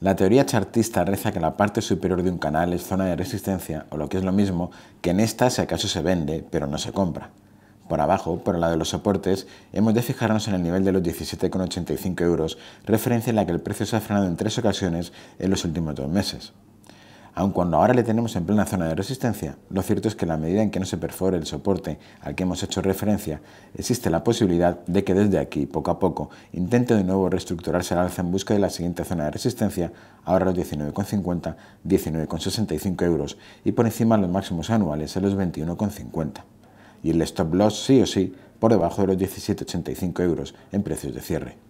La teoría chartista reza que la parte superior de un canal es zona de resistencia, o lo que es lo mismo, que en esta si acaso se vende, pero no se compra. Por abajo, por el lado de los soportes, hemos de fijarnos en el nivel de los 17,85 euros, referencia en la que el precio se ha frenado en tres ocasiones en los últimos dos meses. Aun cuando ahora le tenemos en plena zona de resistencia, lo cierto es que en la medida en que no se perfore el soporte al que hemos hecho referencia, existe la posibilidad de que desde aquí, poco a poco, intente de nuevo reestructurarse al alza en busca de la siguiente zona de resistencia, ahora los 19,50, 19,65 euros y por encima los máximos anuales en los 21,50. Y el stop loss sí o sí por debajo de los 17,85 euros en precios de cierre.